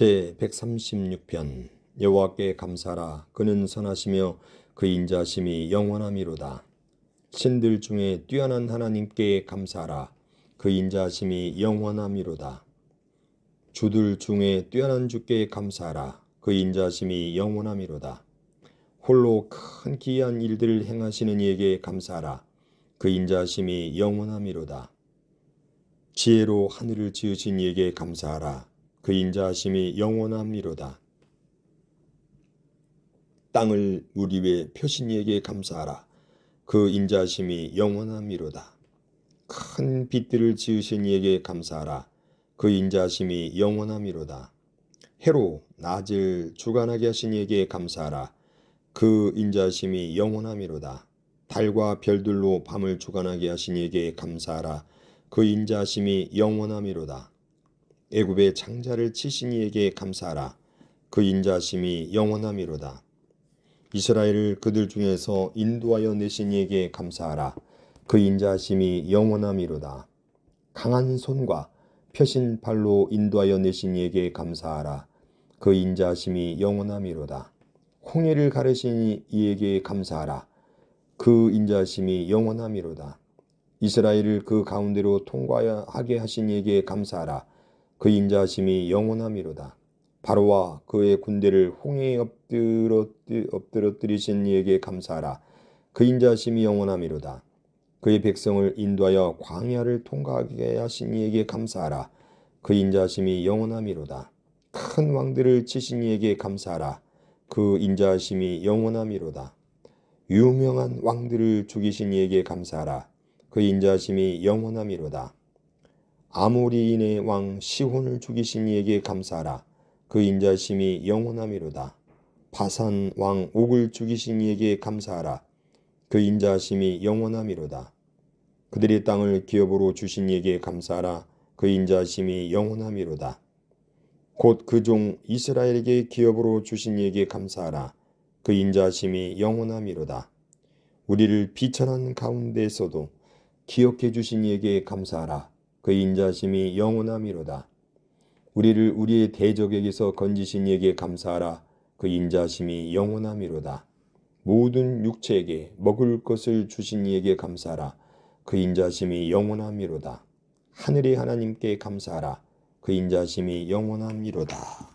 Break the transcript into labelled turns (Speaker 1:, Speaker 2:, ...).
Speaker 1: 제 136편 여호와께 감사라 하 그는 선하시며 그 인자심이 영원함이로다 신들 중에 뛰어난 하나님께 감사라 하그 인자심이 영원함이로다 주들 중에 뛰어난 주께 감사라 하그 인자심이 영원함이로다 홀로 큰 기이한 일들을 행하시는 이에게 감사라 하그 인자심이 영원함이로다 지혜로 하늘을 지으신 이에게 감사하라 그 인자하심이 영원함이로다. 땅을 우리 외 표신이에게 감사하라. 그 인자하심이 영원함이로다. 큰 빛들을 지으신 이에게 감사하라. 그 인자하심이 영원함이로다. 해로 낮을 주관하게 하신 이에게 감사하라. 그 인자심이 영원함이로다. 달과 별들로 밤을 주관하게 하신 이에게 감사하라. 그 인자심이 영원함이로다. 애굽의 장자를 치신 이에게 감사하라. 그 인자심이 영원함이로다. 이스라엘을 그들 중에서 인도하여 내신 이에게 감사하라. 그 인자심이 영원함이로다. 강한 손과 펴신 팔로 인도하여 내신 이에게 감사하라. 그 인자심이 영원함이로다. 홍해를 가르신 이에게 감사하라. 그 인자심이 영원함이로다. 이스라엘을 그 가운데로 통과하게 하신 이에게 감사하라. 그 인자하심이 영원함이로다. 바로와 그의 군대를 홍해에 엎드러, 엎드러뜨리신 이에게 감사하라. 그 인자하심이 영원함이로다. 그의 백성을 인도하여 광야를 통과하게 하신 이에게 감사하라. 그 인자하심이 영원함이로다. 큰 왕들을 치신 이에게 감사하라. 그 인자하심이 영원함이로다. 유명한 왕들을 죽이신 이에게 감사하라. 그 인자하심이 영원함이로다. 아무리인의왕 시혼을 죽이신 이에게 감사하라. 그 인자심이 영원함이로다. 바산 왕 옥을 죽이신 이에게 감사하라. 그 인자심이 영원함이로다. 그들의 땅을 기업으로 주신 이에게 감사하라. 그 인자심이 영원함이로다. 곧 그 종 이스라엘에게 기업으로 주신 이에게 감사하라. 그 인자심이 영원함이로다. 우리를 비천한 가운데에서도 기억해 주신 이에게 감사하라. 그 인자심이 영원함이로다. 우리를 우리의 대적에게서 건지신 이에게 감사하라. 그 인자심이 영원함이로다. 모든 육체에게 먹을 것을 주신 이에게 감사하라. 그 인자심이 영원함이로다. 하늘의 하나님께 감사하라. 그 인자심이 영원함이로다.